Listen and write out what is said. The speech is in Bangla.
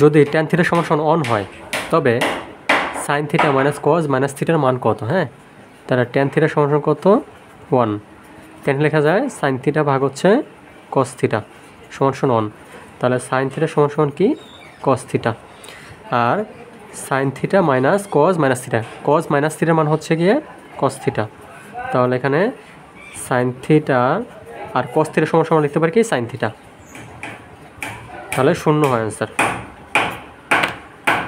যদি ট্যান থিটার সমান অন হয় তবে sine theta minus cos minus থিটার মান কত হ্যাঁ তাহলে ট্যান থিটার সমান কত ওয়ান ট্যান লেখা যায় সাইন থিটা ভাগ হচ্ছে কস থিটা সমান সমান অন তাহলে সাইন থিটা সমান সমান কি কস থিটা আর sine theta minus cos minus theta cos minus থিটার মান হচ্ছে গিয়ে কস থিটা তাহলে এখানে সাইন থিটা আর কস থিটা সমান সমান লিখতে পারি কি সাইন থিটা তাহলে শূন্য হয় অ্যান্সার